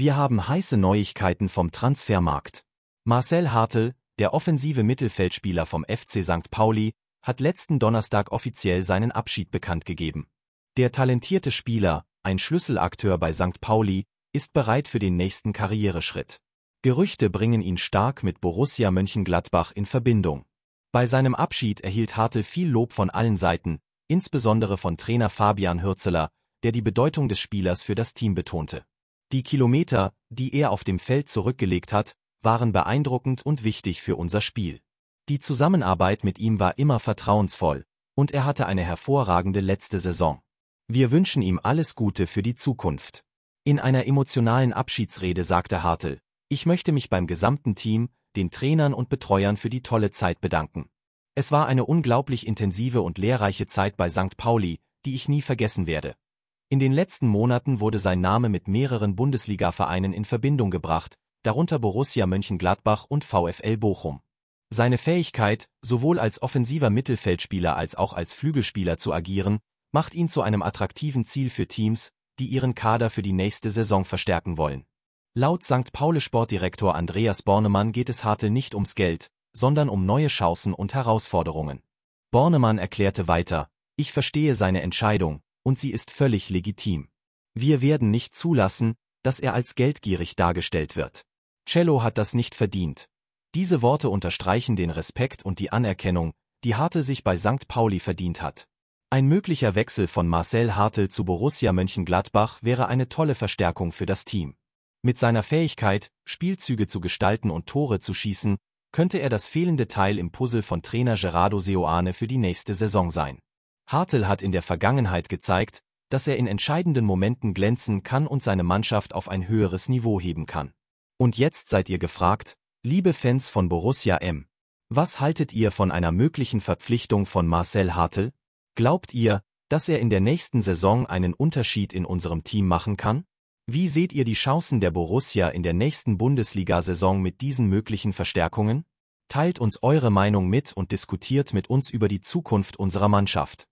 Wir haben heiße Neuigkeiten vom Transfermarkt. Marcel Hartl, der offensive Mittelfeldspieler vom FC St. Pauli, hat letzten Donnerstag offiziell seinen Abschied bekannt gegeben. Der talentierte Spieler, ein Schlüsselakteur bei St. Pauli, ist bereit für den nächsten Karriereschritt. Gerüchte bringen ihn stark mit Borussia Mönchengladbach in Verbindung. Bei seinem Abschied erhielt Hartl viel Lob von allen Seiten, insbesondere von Trainer Fabian Hürzeler, der die Bedeutung des Spielers für das Team betonte. Die Kilometer, die er auf dem Feld zurückgelegt hat, waren beeindruckend und wichtig für unser Spiel. Die Zusammenarbeit mit ihm war immer vertrauensvoll und er hatte eine hervorragende letzte Saison. Wir wünschen ihm alles Gute für die Zukunft. In einer emotionalen Abschiedsrede sagte Hartl, ich möchte mich beim gesamten Team, den Trainern und Betreuern für die tolle Zeit bedanken. Es war eine unglaublich intensive und lehrreiche Zeit bei St. Pauli, die ich nie vergessen werde. In den letzten Monaten wurde sein Name mit mehreren Bundesligavereinen in Verbindung gebracht, darunter Borussia Mönchengladbach und VfL Bochum. Seine Fähigkeit, sowohl als offensiver Mittelfeldspieler als auch als Flügelspieler zu agieren, macht ihn zu einem attraktiven Ziel für Teams, die ihren Kader für die nächste Saison verstärken wollen. Laut St. Pauli Sportdirektor Andreas Bornemann geht es Hartl nicht ums Geld, sondern um neue Chancen und Herausforderungen. Bornemann erklärte weiter, ich verstehe seine Entscheidung, und sie ist völlig legitim. Wir werden nicht zulassen, dass er als geldgierig dargestellt wird. Cello hat das nicht verdient. Diese Worte unterstreichen den Respekt und die Anerkennung, die Harte sich bei St. Pauli verdient hat. Ein möglicher Wechsel von Marcel Hartl zu Borussia Mönchengladbach wäre eine tolle Verstärkung für das Team. Mit seiner Fähigkeit, Spielzüge zu gestalten und Tore zu schießen, könnte er das fehlende Teil im Puzzle von Trainer Gerardo Seoane für die nächste Saison sein. Hartl hat in der Vergangenheit gezeigt, dass er in entscheidenden Momenten glänzen kann und seine Mannschaft auf ein höheres Niveau heben kann. Und jetzt seid ihr gefragt, liebe Fans von Borussia M. Was haltet ihr von einer möglichen Verpflichtung von Marcel Hartl? Glaubt ihr, dass er in der nächsten Saison einen Unterschied in unserem Team machen kann? Wie seht ihr die Chancen der Borussia in der nächsten Bundesliga-Saison mit diesen möglichen Verstärkungen? Teilt uns eure Meinung mit und diskutiert mit uns über die Zukunft unserer Mannschaft.